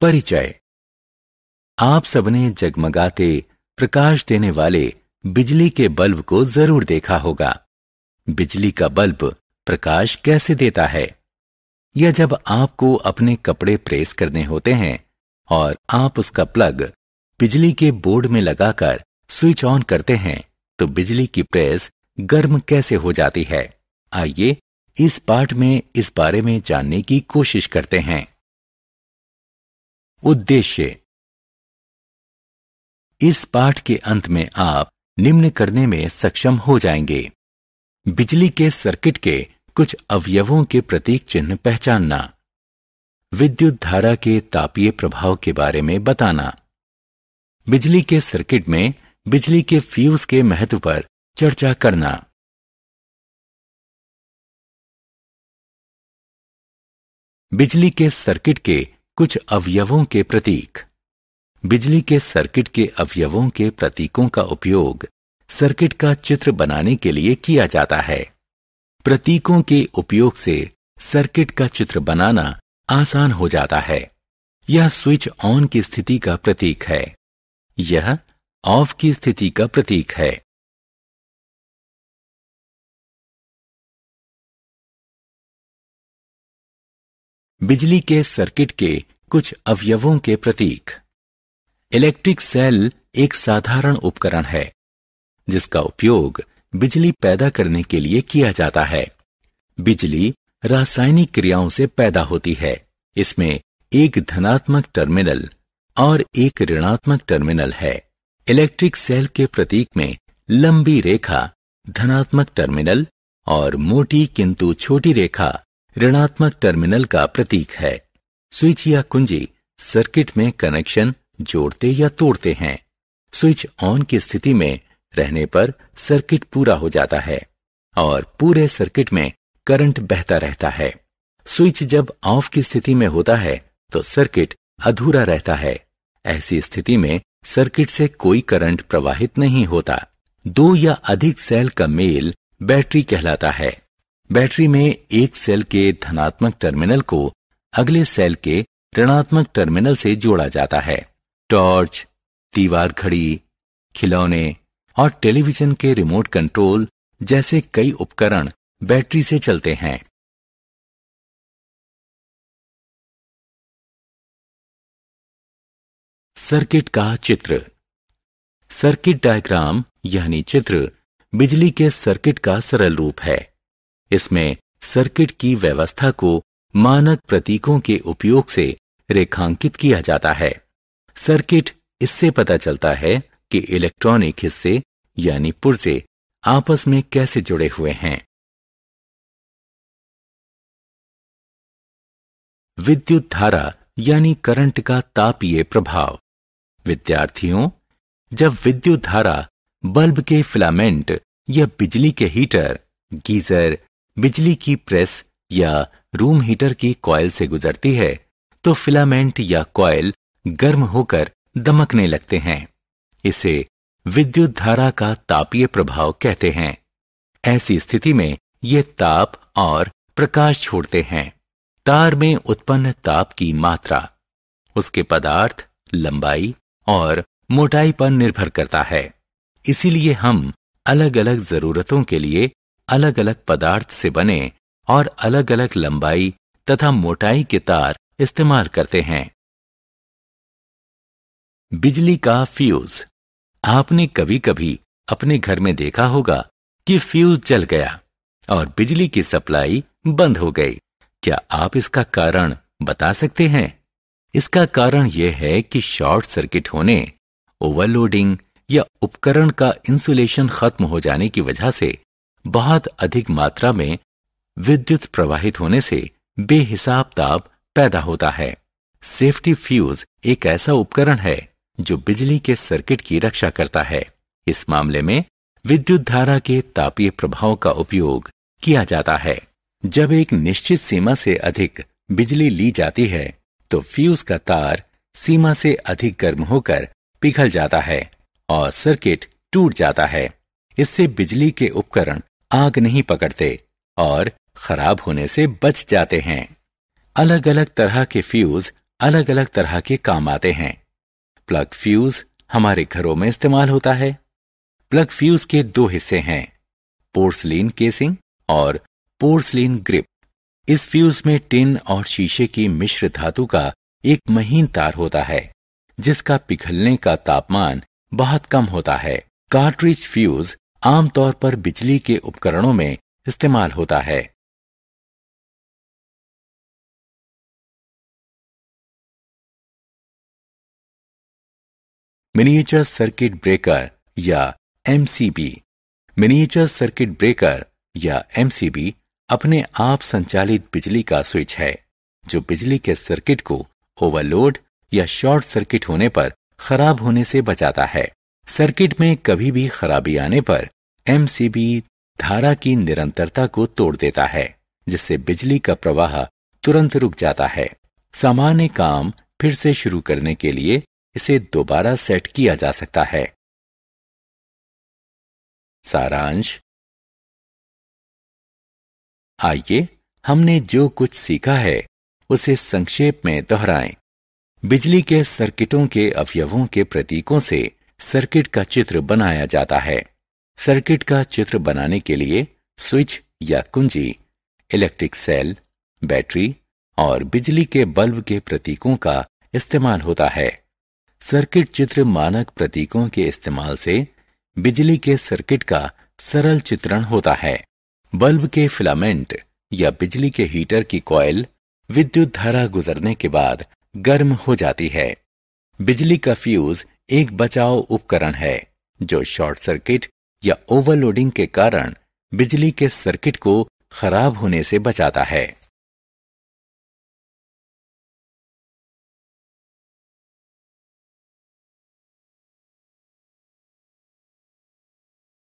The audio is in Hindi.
परिचय आप सबने जगमगाते प्रकाश देने वाले बिजली के बल्ब को जरूर देखा होगा बिजली का बल्ब प्रकाश कैसे देता है या जब आपको अपने कपड़े प्रेस करने होते हैं और आप उसका प्लग बिजली के बोर्ड में लगाकर स्विच ऑन करते हैं तो बिजली की प्रेस गर्म कैसे हो जाती है आइए इस पाठ में इस बारे में जानने की कोशिश करते हैं उद्देश्य इस पाठ के अंत में आप निम्न करने में सक्षम हो जाएंगे बिजली के सर्किट के कुछ अवयवों के प्रतीक चिन्ह पहचानना विद्युत धारा के तापीय प्रभाव के बारे में बताना बिजली के सर्किट में बिजली के फ्यूज के महत्व पर चर्चा करना बिजली के सर्किट के कुछ अवयवों के प्रतीक बिजली के सर्किट के अवयवों के प्रतीकों का उपयोग सर्किट का चित्र बनाने के लिए किया जाता है प्रतीकों के उपयोग से सर्किट का चित्र बनाना आसान हो जाता है यह स्विच ऑन की स्थिति का प्रतीक है यह ऑफ की स्थिति का प्रतीक है बिजली के सर्किट के कुछ अवयवों के प्रतीक इलेक्ट्रिक सेल एक साधारण उपकरण है जिसका उपयोग बिजली पैदा करने के लिए किया जाता है बिजली रासायनिक क्रियाओं से पैदा होती है इसमें एक धनात्मक टर्मिनल और एक ऋणात्मक टर्मिनल है इलेक्ट्रिक सेल के प्रतीक में लंबी रेखा धनात्मक टर्मिनल और मोटी किंतु छोटी रेखा ऋणात्मक टर्मिनल का प्रतीक है स्विच या कुंजी सर्किट में कनेक्शन जोड़ते या तोड़ते हैं स्विच ऑन की स्थिति में रहने पर सर्किट पूरा हो जाता है और पूरे सर्किट में करंट बहता रहता है स्विच जब ऑफ की स्थिति में होता है तो सर्किट अधूरा रहता है ऐसी स्थिति में सर्किट से कोई करंट प्रवाहित नहीं होता दो या अधिक सेल का मेल बैटरी कहलाता है बैटरी में एक सेल के धनात्मक टर्मिनल को अगले सेल के ऋणात्मक टर्मिनल से जोड़ा जाता है टॉर्च दीवार घड़ी खिलौने और टेलीविजन के रिमोट कंट्रोल जैसे कई उपकरण बैटरी से चलते हैं सर्किट का चित्र सर्किट डायग्राम यानी चित्र बिजली के सर्किट का सरल रूप है इसमें सर्किट की व्यवस्था को मानक प्रतीकों के उपयोग से रेखांकित किया जाता है सर्किट इससे पता चलता है कि इलेक्ट्रॉनिक हिस्से यानी पुर्जे आपस में कैसे जुड़े हुए हैं विद्युत धारा यानी करंट का तापीय प्रभाव विद्यार्थियों जब विद्युत धारा बल्ब के फिलामेंट या बिजली के हीटर गीजर बिजली की प्रेस या रूम हीटर की कॉयल से गुजरती है तो फिलामेंट या कॉयल गर्म होकर दमकने लगते हैं इसे विद्युत धारा का तापीय प्रभाव कहते हैं ऐसी स्थिति में ये ताप और प्रकाश छोड़ते हैं तार में उत्पन्न ताप की मात्रा उसके पदार्थ लंबाई और मोटाई पर निर्भर करता है इसीलिए हम अलग अलग जरूरतों के लिए अलग अलग पदार्थ से बने और अलग अलग लंबाई तथा मोटाई के तार इस्तेमाल करते हैं बिजली का फ्यूज आपने कभी कभी अपने घर में देखा होगा कि फ्यूज जल गया और बिजली की सप्लाई बंद हो गई क्या आप इसका कारण बता सकते हैं इसका कारण यह है कि शॉर्ट सर्किट होने ओवरलोडिंग या उपकरण का इंसुलेशन खत्म हो जाने की वजह से बहुत अधिक मात्रा में विद्युत प्रवाहित होने से बेहिसाब ताप पैदा होता है सेफ्टी फ्यूज एक ऐसा उपकरण है जो बिजली के सर्किट की रक्षा करता है इस मामले में विद्युत धारा के तापीय प्रभाव का उपयोग किया जाता है जब एक निश्चित सीमा से अधिक बिजली ली जाती है तो फ्यूज का तार सीमा से अधिक गर्म होकर पिघल जाता है और सर्किट टूट जाता है इससे बिजली के उपकरण आग नहीं पकड़ते और खराब होने से बच जाते हैं अलग अलग तरह के फ्यूज अलग अलग तरह के काम आते हैं प्लग फ्यूज हमारे घरों में इस्तेमाल होता है प्लग फ्यूज के दो हिस्से हैं पोर्सलिन केसिंग और पोर्सलिन ग्रिप इस फ्यूज में टिन और शीशे की मिश्र धातु का एक महीन तार होता है जिसका पिघलने का तापमान बहुत कम होता है कार्ट्रिज फ्यूज आमतौर पर बिजली के उपकरणों में इस्तेमाल होता है मिनिएचर सर्किट ब्रेकर या एमसीबी मिनिएचर सर्किट ब्रेकर या एमसीबी अपने आप संचालित बिजली का स्विच है जो बिजली के सर्किट को ओवरलोड या शॉर्ट सर्किट होने पर खराब होने से बचाता है सर्किट में कभी भी खराबी आने पर एमसीबी धारा की निरंतरता को तोड़ देता है जिससे बिजली का प्रवाह तुरंत रुक जाता है सामान्य काम फिर से शुरू करने के लिए इसे दोबारा सेट किया जा सकता है सारांश आइए हमने जो कुछ सीखा है उसे संक्षेप में दोहराएं। बिजली के सर्किटों के अवयवों के प्रतीकों से सर्किट का चित्र बनाया जाता है सर्किट का चित्र बनाने के लिए स्विच या कुंजी इलेक्ट्रिक सेल बैटरी और बिजली के बल्ब के प्रतीकों का इस्तेमाल होता है सर्किट चित्र मानक प्रतीकों के इस्तेमाल से बिजली के सर्किट का सरल चित्रण होता है बल्ब के फिलामेंट या बिजली के हीटर की कॉयल विद्युत धारा गुजरने के बाद गर्म हो जाती है बिजली का फ्यूज एक बचाव उपकरण है जो शॉर्ट सर्किट या ओवरलोडिंग के कारण बिजली के सर्किट को खराब होने से बचाता है